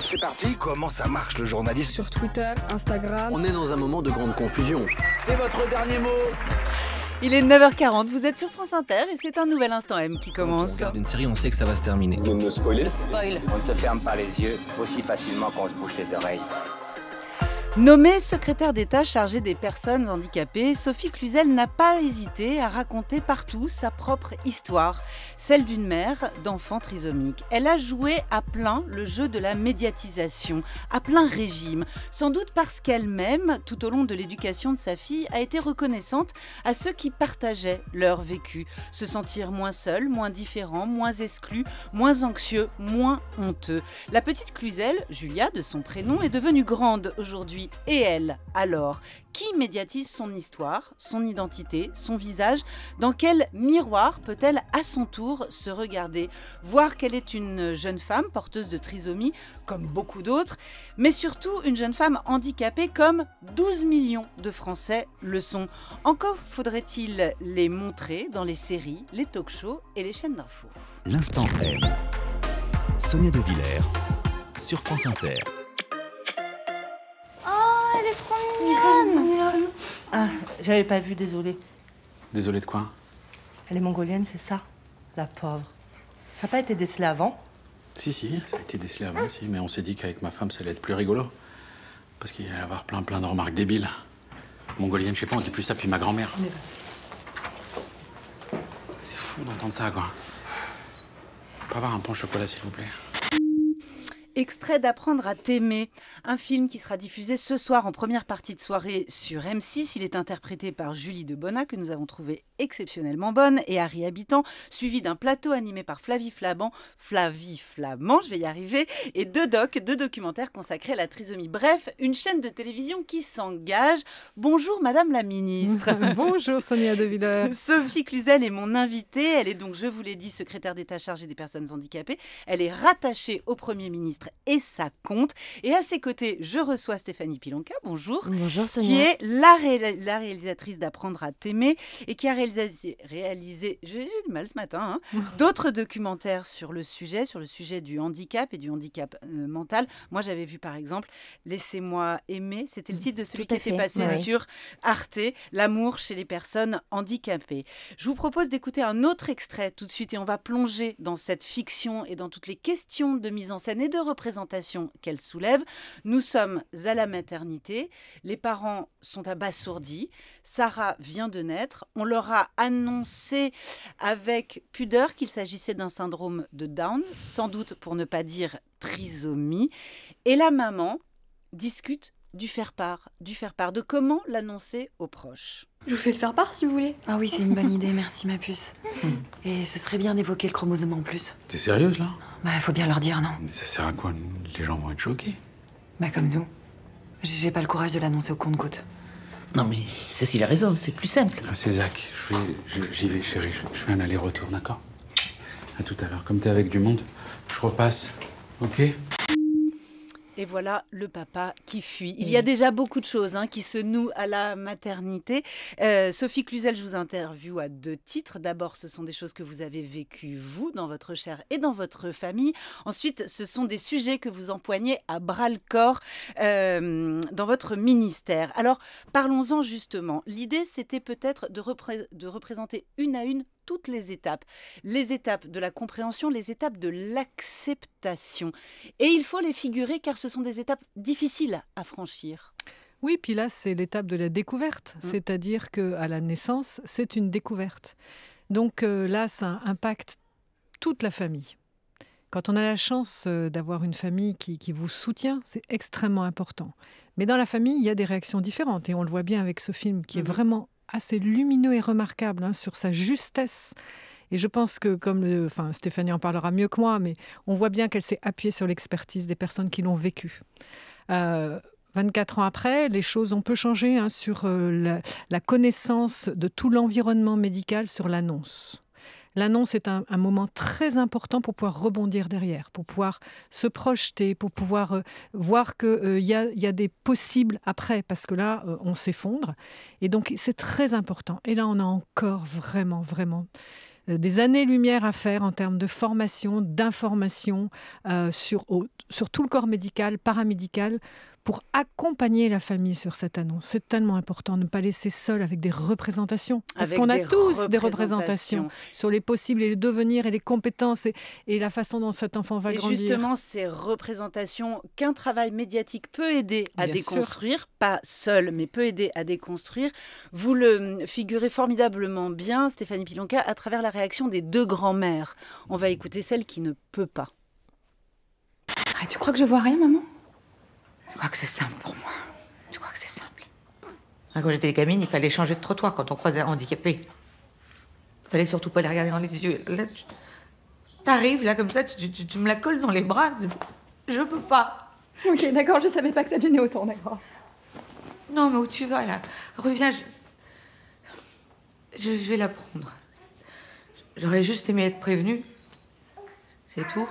c'est parti. Comment ça marche le journalisme Sur Twitter, Instagram. On est dans un moment de grande confusion. C'est votre dernier mot. Il est 9h40, vous êtes sur France Inter et c'est un nouvel instant M qui commence. D'une une série, on sait que ça va se terminer. Vous me spoiler. On ne se ferme pas les yeux aussi facilement qu'on se bouche les oreilles. Nommée secrétaire d'État chargée des personnes handicapées, Sophie Cluzel n'a pas hésité à raconter partout sa propre histoire, celle d'une mère d'enfant trisomique. Elle a joué à plein le jeu de la médiatisation, à plein régime, sans doute parce qu'elle-même, tout au long de l'éducation de sa fille, a été reconnaissante à ceux qui partageaient leur vécu, se sentir moins seuls, moins différent, moins exclu, moins anxieux, moins honteux. La petite Cluzel, Julia de son prénom, est devenue grande aujourd'hui et elle. Alors, qui médiatise son histoire, son identité, son visage Dans quel miroir peut-elle à son tour se regarder Voir qu'elle est une jeune femme porteuse de trisomie, comme beaucoup d'autres, mais surtout une jeune femme handicapée comme 12 millions de Français le sont. Encore faudrait-il les montrer dans les séries, les talk-shows et les chaînes d'infos. L'instant M. Sonia De Villers sur France Inter. C'est Ah, j'avais pas vu, Désolé. Désolé de quoi Elle est mongolienne, c'est ça, la pauvre. Ça n'a pas été décelé avant Si, si, ça a été décelé avant, si. Mais on s'est dit qu'avec ma femme, ça allait être plus rigolo. Parce qu'il allait y avoir plein, plein de remarques débiles. Mongolienne, je sais pas, on dit plus ça, puis ma grand-mère. Bah. C'est fou d'entendre ça, quoi. Pas avoir un pain au chocolat, s'il vous plaît. Extrait d'apprendre à t'aimer, un film qui sera diffusé ce soir en première partie de soirée sur M6. Il est interprété par Julie Debona, que nous avons trouvé exceptionnellement bonne, et Harry Habitant, suivi d'un plateau animé par Flavie Flamand, Flavie Flamand, je vais y arriver, et deux docs, deux documentaires consacrés à la trisomie. Bref, une chaîne de télévision qui s'engage. Bonjour Madame la Ministre. Bonjour Sonia De Sophie Cluzel est mon invitée. Elle est donc, je vous l'ai dit, secrétaire d'État chargée des personnes handicapées. Elle est rattachée au Premier ministre et ça compte. Et à ses côtés, je reçois Stéphanie Pilonka, bonjour. Bonjour Qui est la, réalisatrice d'Apprendre à t'aimer et qui a réalisé, réalisé j'ai du mal ce matin, hein, d'autres documentaires sur le sujet, sur le sujet du handicap et du handicap euh, mental. Moi, j'avais vu par exemple Laissez-moi aimer, c'était le titre de celui qui fait. était passé sur Arte, L'amour chez les personnes handicapées. Je vous propose d'écouter un autre extrait tout de suite et on va plonger dans cette fiction et dans toutes les questions de mise en scène et de représentation présentation qu'elle soulève. Nous sommes à la maternité, les parents sont abasourdis, Sarah vient de naître, on leur a annoncé avec pudeur qu'il s'agissait d'un syndrome de Down, sans doute pour ne pas dire trisomie, et la maman discute du faire part, du faire part, de comment l'annoncer aux proches. Je vous fais le faire part si vous voulez. Ah oui, c'est une bonne idée, merci ma puce. Et ce serait bien d'évoquer le chromosome en plus. T'es sérieuse là Bah faut bien leur dire non. Mais ça sert à quoi Les gens vont être choqués. Bah comme nous. J'ai pas le courage de l'annoncer au compte-côte. Non mais c'est si la raison, c'est plus simple. Ah, c'est Zach, j'y vais chérie, je, je fais un aller-retour, d'accord À tout à l'heure, comme t'es avec du monde, je repasse, ok et voilà le papa qui fuit. Il y a déjà beaucoup de choses hein, qui se nouent à la maternité. Euh, Sophie Cluzel, je vous interviewe à deux titres. D'abord, ce sont des choses que vous avez vécues, vous, dans votre chair et dans votre famille. Ensuite, ce sont des sujets que vous empoignez à bras-le-corps euh, dans votre ministère. Alors, parlons-en justement. L'idée, c'était peut-être de représenter une à une toutes les étapes, les étapes de la compréhension, les étapes de l'acceptation. Et il faut les figurer car ce sont des étapes difficiles à franchir. Oui, puis là, c'est l'étape de la découverte, mm. c'est-à-dire que à la naissance, c'est une découverte. Donc euh, là, ça impacte toute la famille. Quand on a la chance euh, d'avoir une famille qui, vous soutient, c'est extrêmement important. Mais dans la famille, il y a des réactions différentes. Et on le voit bien avec ce film qui est mm. vraiment assez lumineux et remarquable hein, sur sa justesse. Et je pense que, comme Stéphanie en parlera mieux que moi, mais on voit bien qu'elle s'est appuyée sur l'expertise des personnes qui l'ont vécue. Euh, 24 ans après, les choses ont peu changé hein, sur euh, la, connaissance de tout l'environnement médical sur l'annonce. L'annonce est un, moment très important pour pouvoir rebondir derrière, pour pouvoir se projeter, pour pouvoir euh, voir qu'il euh, il y, a, des possibles après, parce que là, euh, on s'effondre. Et donc, c'est très important. Et là, on a encore vraiment, vraiment des années-lumière à faire en termes de formation, d'information sur, sur tout le corps médical, paramédical, pour accompagner la famille sur cette annonce. C'est tellement important, ne pas laisser seul avec des représentations. Parce qu'on a tous des représentations sur les possibles et le devenir et les compétences et, la façon dont cet enfant va et Justement, ces représentations qu'un travail médiatique peut aider à déconstruire, pas seul, mais peut aider à déconstruire, vous le figurez formidablement bien, Stéphanie Pilonka, à travers la réaction des deux grands-mères. On va écouter celle qui ne peut pas. Ah, tu crois que je vois rien, maman tu crois que c'est simple pour moi Tu crois que c'est simple hein, Quand j'étais gamine, il fallait changer de trottoir quand on croisait un handicapé. Il fallait surtout pas les regarder dans les yeux. Là, tu arrives, là, comme ça, tu, me la colles dans les bras. Je peux pas. Ok, d'accord, je savais pas que ça te gênait autant, d'accord. Non, mais où tu vas, là Reviens, Je, je vais la prendre. J'aurais juste aimé être prévenue. C'est tout.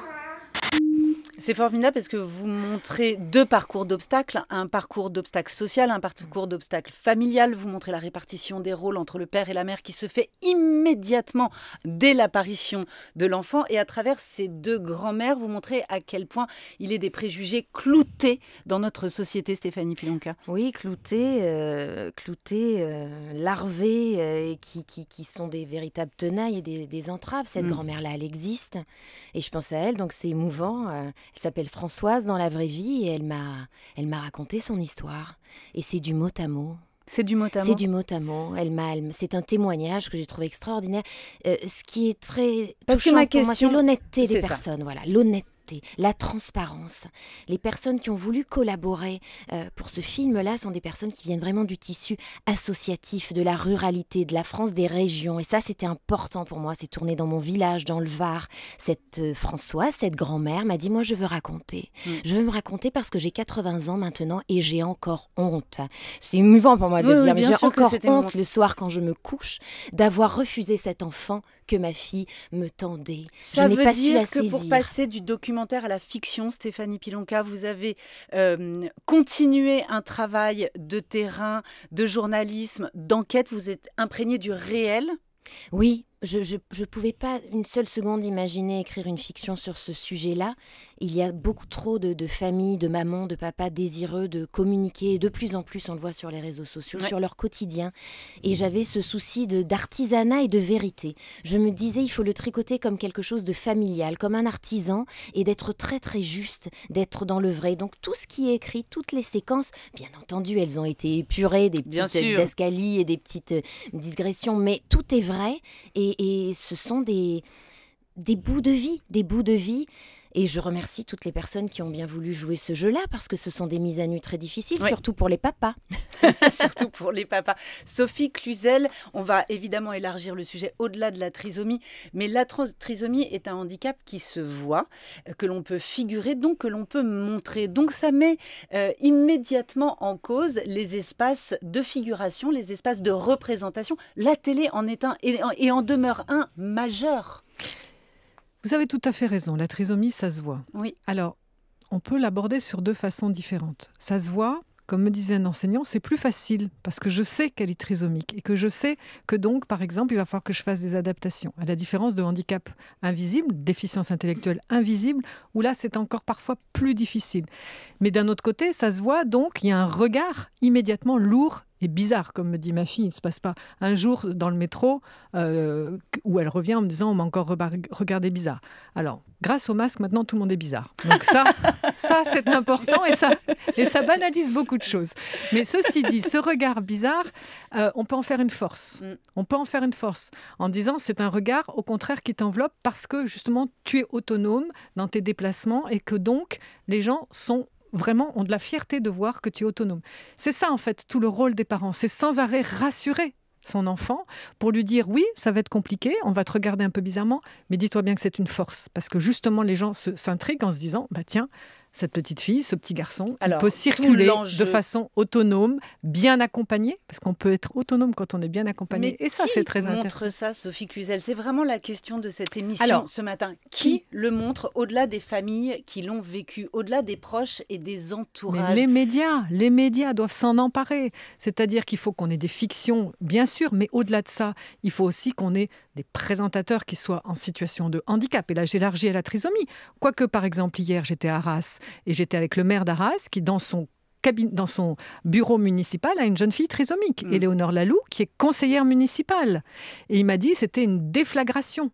C'est formidable parce que vous montrez deux parcours d'obstacles, un parcours d'obstacle social, un parcours d'obstacles familial. Vous montrez la répartition des rôles entre le père et la mère qui se fait immédiatement dès l'apparition de l'enfant. Et à travers ces deux grands-mères, vous montrez à quel point il est des préjugés cloutés dans notre société, Stéphanie Pilonka. Oui, cloutés, euh, euh, larvés, euh, qui, qui, sont des véritables tenailles et des, entraves. Cette mm. grand-mère-là, elle existe. Et je pense à elle, donc c'est émouvant elle s'appelle Françoise dans la vraie vie et elle m'a, elle m'a raconté son histoire. Et c'est du mot à mot. C'est du mot à mot. C'est du mot à mot. Elle m'a, c'est un témoignage que j'ai trouvé extraordinaire. Euh, ce qui est très parce que ma question, c'est l'honnêteté des personnes. Voilà, l'honnêteté la transparence. Les personnes qui ont voulu collaborer euh, pour ce film-là sont des personnes qui viennent vraiment du tissu associatif, de la ruralité, de la France, des régions. Et ça, c'était important pour moi. C'est tourné dans mon village, dans le Var. Cette euh, Françoise, cette grand-mère, m'a dit, moi, je veux raconter. Hmm. Je veux me raconter parce que j'ai 80 ans maintenant et j'ai encore honte. C'est émouvant pour moi de dire, mais j'ai encore honte le soir quand je me couche d'avoir refusé cet enfant que ma fille me tendait. Ça je n'ai pas su que pour passer du documentaire à la fiction, Stéphanie Pilonka. Vous avez euh, continué un travail de terrain, de journalisme, d'enquête. Vous êtes imprégnée du réel. Oui, je ne pouvais pas une seule seconde imaginer écrire une fiction sur ce sujet-là. Il y a beaucoup trop de, familles, de mamans, de papas désireux de communiquer, de plus en plus, on le voit sur les réseaux sociaux, sur leur quotidien. Et mmh. j'avais ce souci d'artisanat et de vérité. Je me disais, il faut le tricoter comme quelque chose de familial, comme un artisan, et d'être très très juste, d'être dans le vrai. Donc tout ce qui est écrit, toutes les séquences, bien entendu, elles ont été épurées, des petites escaliers et des petites euh, digressions, mais tout est vrai. Et, et, ce sont des, des bouts de vie, des bouts de vie et je remercie toutes les personnes qui ont bien voulu jouer ce jeu-là parce que ce sont des mises à nu très difficiles, surtout pour les papas. surtout pour les papas. Sophie Cluzel, on va évidemment élargir le sujet au-delà de la trisomie, mais la trisomie est un handicap qui se voit, euh, que l'on peut figurer, donc que l'on peut montrer. Donc ça met euh, immédiatement en cause les espaces de figuration, les espaces de représentation. La télé en est un et en demeure un majeur. Vous avez tout à fait raison, la trisomie, ça se voit. Oui. Alors, on peut l'aborder sur deux façons différentes. Ça se voit, comme me disait un enseignant, c'est plus facile parce que je sais qu'elle est trisomique et que je sais que donc, par exemple, il va falloir que je fasse des adaptations. À la différence de handicap invisible, déficience intellectuelle invisible, où là, c'est encore parfois plus difficile. Mais d'un autre côté, ça se voit donc, il y a un regard immédiatement lourd et bizarre, comme me dit ma fille. Il ne se passe pas un jour dans le métro euh, où elle revient en me disant on m'a encore regardé bizarre. Alors, grâce au masque, maintenant tout le monde est bizarre. Donc ça, ça c'est important et ça, et ça banalise beaucoup de choses. Mais ceci dit, ce regard bizarre, euh, on peut en faire une force. Mm. On peut en faire une force en disant c'est un regard au contraire qui t'enveloppe parce que justement tu es autonome dans tes déplacements et que donc les gens sont vraiment ont de la fierté de voir que tu es autonome. C'est ça en fait tout le rôle des parents, c'est sans arrêt rassurer son enfant pour lui dire oui, ça va être compliqué, on va te regarder un peu bizarrement, mais dis-toi bien que c'est une force parce que justement les gens s'intriguent en se disant bah tiens, cette petite fille, ce petit garçon, Alors, peut circuler de façon autonome, bien accompagné, parce qu'on peut être autonome quand on est bien accompagné. et ça, c'est très intéressant. montre ça, Sophie Cluzel C'est vraiment la question de cette émission ce matin. Qui, le montre au-delà des familles qui l'ont vécu, au-delà des proches et des entourages Les médias, les médias doivent s'en emparer. C'est-à-dire qu'il faut qu'on ait des fictions, bien sûr, mais au-delà de ça, il faut aussi qu'on ait des présentateurs qui soient en situation de handicap. Et là, j'élargis à la trisomie. Quoique, par exemple, hier, j'étais à Arras et j'étais avec le maire d'Arras qui, dans son bureau municipal a une jeune fille trisomique, mm. Éléonore Lalou, qui est conseillère municipale. Et il m'a dit c'était une déflagration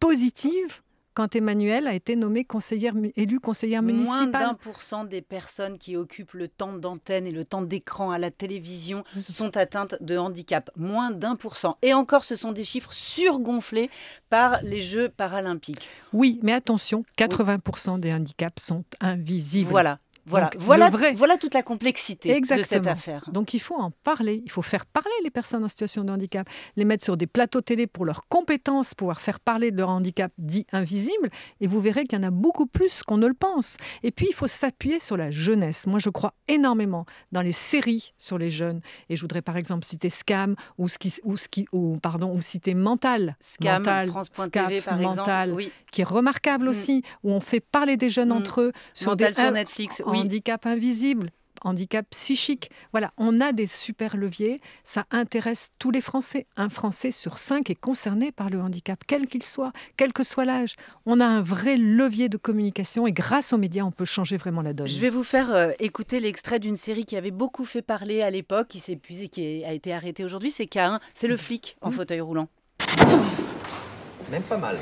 positive quand Emmanuel a été nommé conseiller élu conseillère municipale. Moins d'un pour cent des personnes qui occupent le temps d'antenne et le temps d'écran à la télévision sont atteintes de handicap. Moins d'un pour cent. Et encore, ce sont des chiffres surgonflés par les Jeux paralympiques. Oui, mais attention, 80% des handicaps sont invisibles. Voilà, voilà, voilà, voilà toute la complexité de cette affaire. Donc il faut en parler, il faut faire parler les personnes en situation de handicap, les mettre sur des plateaux télé pour leurs compétences, pouvoir faire parler de leur handicap dit invisible, et vous verrez qu'il y en a beaucoup plus qu'on ne le pense. Et puis il faut s'appuyer sur la jeunesse. Moi je crois énormément dans les séries sur les jeunes, et je voudrais par exemple citer Scam ou, ce ou, ou, pardon, ou citer Mental. Scam, Mental, France.tv par exemple. Oui. qui est remarquable mm. aussi, où on fait parler des jeunes mm. entre eux. Sur des, sur Netflix, oui handicap invisible handicap psychique. Voilà, on a des super leviers, ça intéresse tous les Français. Un Français sur cinq est concerné par le handicap, quel qu'il soit, quel que soit l'âge. On a un vrai levier de communication et grâce aux médias, on peut changer vraiment la donne. Je vais vous faire euh, écouter l'extrait d'une série qui avait beaucoup fait parler à l'époque, qui s'est épuisée, qui a été arrêtée aujourd'hui, c'est k c'est le flic en mmh. fauteuil roulant. Même pas mal.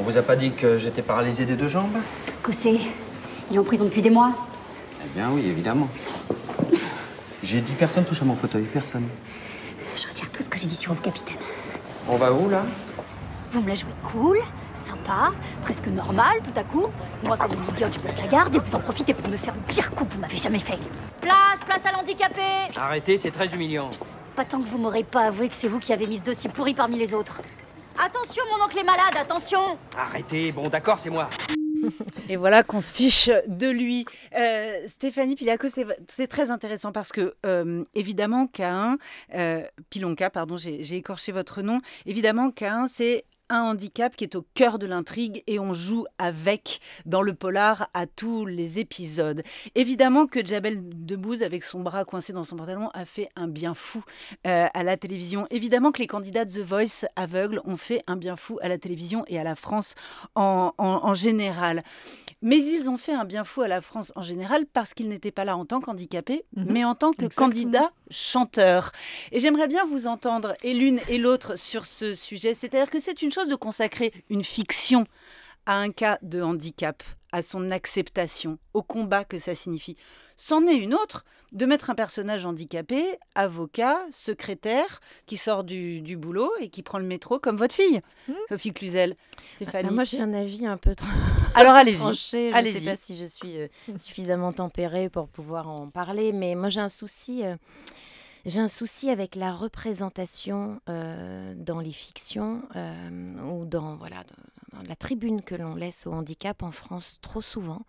On vous a pas dit que j'étais paralysé des deux jambes Coussée il en prison depuis des mois. Eh bien oui, évidemment. J'ai dit personne touche à mon fauteuil, personne. Je retire tout ce que j'ai dit sur vous, capitaine. On va où, là Vous me la jouez cool, sympa, presque normal, tout à coup. Moi, comme une idiote, je passe la garde et vous en profitez pour me faire le pire coup que vous m'avez jamais fait. Place, place à l'handicapé Arrêtez, c'est très humiliant. Pas tant que vous m'aurez pas avoué que c'est vous qui avez mis ce dossier pourri parmi les autres. Attention, mon oncle est malade, attention Arrêtez, bon d'accord, c'est moi. et voilà qu'on se fiche de lui. Euh, Stéphanie Pilaco, c'est très intéressant parce que, euh, évidemment, K1, euh, Pilonka, pardon, j'ai écorché votre nom, évidemment, k c'est un handicap qui est au cœur de l'intrigue et on joue avec dans le polar à tous les épisodes. Évidemment que Jabel Debbouze, avec son bras coincé dans son pantalon, a fait un bien fou euh, à la télévision. Évidemment que les candidats de The Voice aveugles ont fait un bien fou à la télévision et à la France en, général. Mais ils ont fait un bien fou à la France en général parce qu'ils n'étaient pas là en tant qu'handicapés, mhm. mais en tant que candidats chanteurs. Et j'aimerais bien vous entendre, et l'une et l'autre, sur ce sujet. C'est-à-dire que c'est une de consacrer une fiction à un cas de handicap, à son acceptation, au combat que ça signifie. C'en est une autre de mettre un personnage handicapé, avocat, secrétaire, qui sort du, boulot et qui prend le métro comme votre fille, hmm. Sophie Cluzel. Ah, moi, j'ai un avis un peu trop. Alors allez-y. Tranché. Je ne sais pas si je suis euh, suffisamment tempérée pour pouvoir en parler, mais moi, j'ai un souci. Euh, j'ai un souci avec la représentation euh, dans les fictions euh, ou dans, voilà, dans la tribune que l'on laisse au handicap en France trop souvent.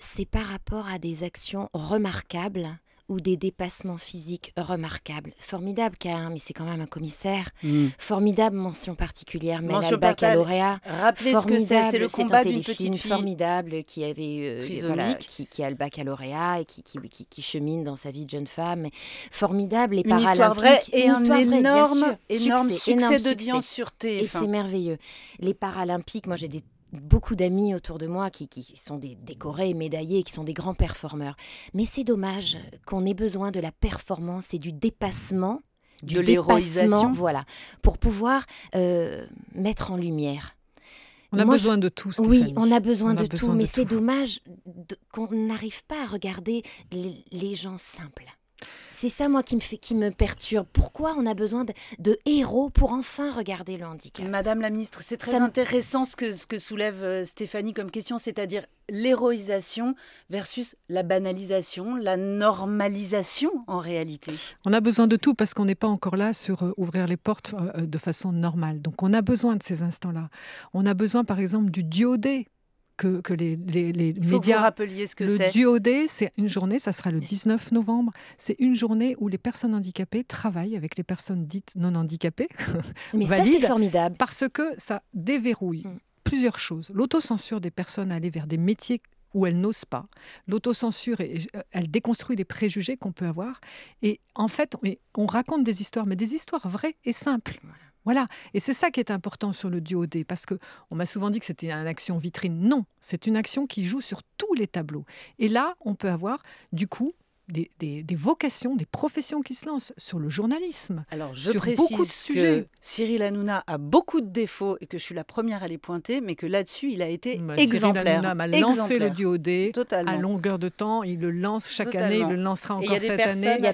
C'est par rapport à des actions remarquables ou des dépassements physiques remarquables. Formidable, car mais c'est quand même un commissaire. Hmm. Formidable mention particulière, même baccalauréat. Rappelez ce que c'est, c'est le combat d'une petite fille. Formidable, qui, avait, euh, qui, a le baccalauréat et qui, qui, chemine dans sa vie de jeune femme. Formidable, et Une histoire vraie et un énorme, énorme succès, succès d'audience sur Et c'est merveilleux. Les Paralympiques, moi j'ai des beaucoup d'amis autour de moi qui, sont des décorés, médaillés, qui sont des grands performeurs. Mais c'est dommage qu'on ait besoin de la performance et du dépassement, de l'héroïsation, voilà, pour pouvoir euh, mettre en lumière. On a besoin de tout. Oui, on a besoin de tout, mais c'est dommage qu'on n'arrive pas à regarder les gens simples. C'est ça, moi, qui me, qui me perturbe. Pourquoi on a besoin de, héros pour enfin regarder le handicap Madame la ministre, c'est très intéressant ce que, ce que soulève euh, Stéphanie comme question, c'est-à-dire l'héroïsation versus la banalisation, la normalisation en réalité. On a besoin de tout parce qu'on n'est pas encore là sur euh, ouvrir les portes euh, de façon normale. Donc on a besoin de ces instants-là. On a besoin par exemple du diodé que, les, les, les médias. Que rappeliez ce que c'est. Le duodé, c'est une journée, ça sera le 19 novembre. C'est une journée où les personnes handicapées travaillent avec les personnes dites non handicapées. Mais ça, c'est formidable. Parce que ça déverrouille. Mm. Plusieurs choses. L'autocensure des personnes à aller vers des métiers où elles n'osent pas. L'autocensure, euh, elle déconstruit les préjugés qu'on peut avoir. Et en fait, on raconte des histoires, mais des histoires vraies et simples. Voilà, et c'est ça qui est important sur le duo D, parce que on m'a souvent dit que c'était une action vitrine. Non, c'est une action qui joue sur tous les tableaux. Et là, on peut avoir du coup des, vocations, des professions qui se lancent sur le journalisme. Alors je sur précise que Cyril Hanouna a beaucoup de défauts et que je suis la première à les pointer, mais que là-dessus il a été bah, exemplaire. Cyril Hanouna m'a lancé le duodé Totalement. à longueur de temps. Il le lance chaque année, il le lancera encore cette année. Il, y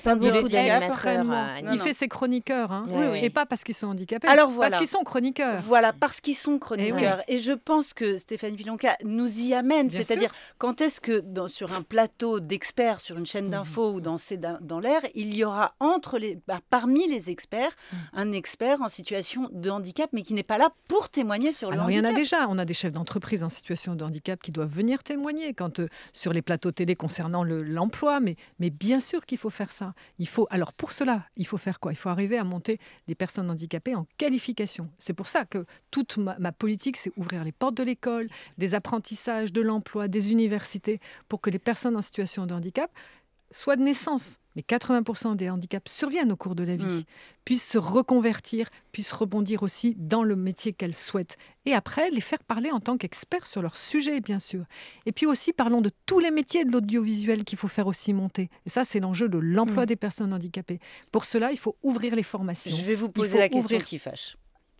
a est extrêmement. Euh, il fait ses chroniqueurs hein, et pas parce qu'ils sont handicapés, Alors, parce qu'ils sont chroniqueurs. Voilà, parce qu'ils sont chroniqueurs. Eh et, je pense que Stéphanie Pilonka nous y amène, c'est-à-dire quand est-ce que sur un plateau d'experts, sur une chaîne d'information, mm infos ou dans, dans l'air, il y aura entre les, bah, parmi les experts hmm. un expert en situation de handicap, mais qui n'est pas là pour témoigner sur le Alors, ah Il y en a déjà. On a des chefs d'entreprise en situation de handicap qui doivent venir témoigner euh, sur les plateaux télé concernant l'emploi. mais, bien sûr qu'il faut faire ça. Il faut, alors pour cela, il faut faire quoi Il faut arriver à monter les personnes handicapées en qualification. C'est pour ça que toute ma politique, c'est ouvrir les portes de l'école, des apprentissages, de l'emploi, des universités, pour que les personnes en situation de handicap soit de naissance, mais 80% des handicaps surviennent au cours de la vie, mm. puissent se reconvertir, puissent rebondir aussi dans le métier qu'elles souhaitent. Et après, les faire parler en tant qu'experts sur leur sujet, bien sûr. Et puis aussi, parlons de tous les métiers de l'audiovisuel qu'il faut faire aussi monter. Et ça, c'est l'enjeu de l'emploi mm. des personnes handicapées. Pour cela, il faut ouvrir les formations. Je vais vous poser la question qui fâche.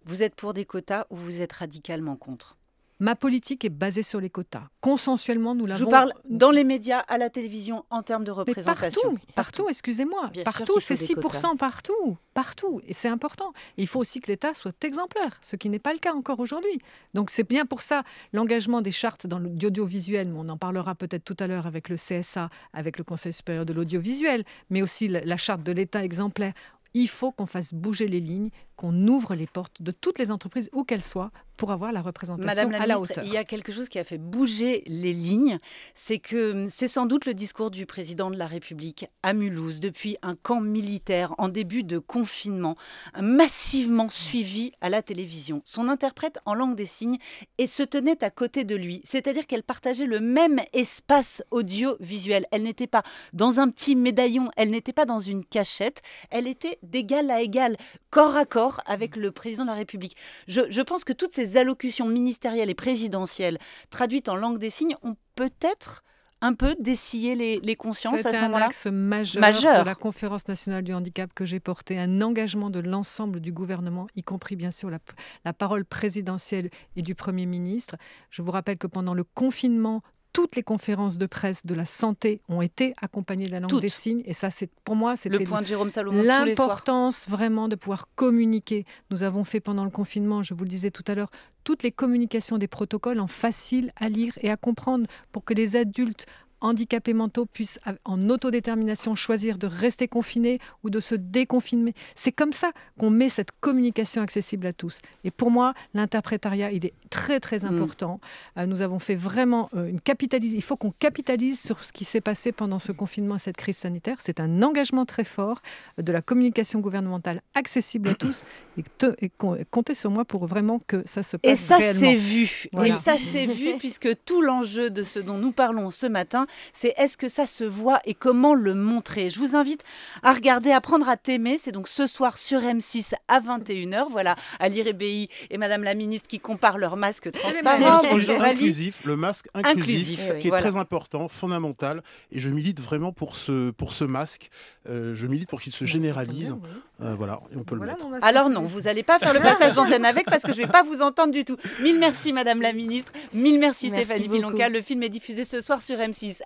Vous êtes pour des quotas ou vous êtes radicalement contre Ma politique est basée sur les quotas. Consensuellement, nous l'avons. Je parle dans les médias, à la télévision, en termes de représentation. partout, partout, excusez-moi. Partout, c'est 6 partout, partout, et c'est important. il faut aussi que l'État soit exemplaire, ce qui n'est pas le cas encore aujourd'hui. Donc c'est bien pour ça l'engagement des chartes dans l'audiovisuel. On en parlera peut-être tout à l'heure avec le CSA, avec le Conseil supérieur de l'audiovisuel, mais aussi la charte de l'État exemplaire. Il faut qu'on fasse bouger les lignes qu'on ouvre les portes de toutes les entreprises, où qu'elles soient, pour avoir la représentation à la hauteur. Il y a quelque chose qui a fait bouger les lignes, c'est que hum, c'est sans doute le discours du président de la République à Mulhouse depuis un camp militaire en début de confinement, massivement suivi à la télévision. Son interprète en langue des signes et se tenait à côté de lui, c'est-à-dire qu'elle partageait le même espace audiovisuel. Elle n'était pas dans un petit médaillon, elle n'était pas dans une cachette, elle était d'égal à égal, corps à corps avec le président de la République. Je, pense que toutes ces allocutions ministérielles et présidentielles traduites en langue des signes ont peut-être un peu dessillé les, consciences à ce moment-là. C'est un axe majeur, majeur, de la conférence nationale du handicap que j'ai porté, un engagement de l'ensemble du gouvernement, y compris bien sûr la, la, parole présidentielle et du Premier ministre. Je vous rappelle que pendant le confinement, toutes les conférences de presse de la santé ont été accompagnées de la langue des signes. Et ça, c'est pour moi, c'était le point de Jérôme Salomon. L'importance vraiment de pouvoir communiquer. Nous avons fait pendant le confinement, je vous le disais tout à l'heure, toutes les communications des protocoles en facile à lire et à comprendre pour que les adultes handicapés mentaux puissent en autodétermination choisir de rester confinés ou de se déconfiner. C'est comme ça qu'on met cette communication accessible à tous. Et pour moi, l'interprétariat, il est très très mm. important. Euh, nous avons fait vraiment euh, une capitalise. Il faut qu'on capitalise sur ce qui s'est passé pendant ce confinement, cette crise sanitaire. C'est un engagement très fort de la communication gouvernementale accessible à tous. Et, comptez sur moi pour vraiment que ça se passe. Et ça c'est vu. Et ça c'est vu puisque tout l'enjeu de ce dont nous parlons ce matin, c'est est-ce que ça se voit et comment le montrer Je vous invite à regarder Apprendre à t'aimer, c'est donc ce soir sur M6 à 21h. Voilà, Ali Rébéi et Madame la Ministre qui comparent leur masque transparent. Inclusif, le masque inclusif, qui est très important, fondamental. Et je milite vraiment pour ce, pour ce masque. Euh, je milite pour qu'il se généralise. Euh, voilà, on peut le mettre. Alors non, vous n'allez pas faire le passage d'antenne avec parce que je ne vais pas vous entendre du tout. Mille merci Madame la Ministre, mille merci, Stéphanie Villonca. Le film est diffusé ce soir sur M6.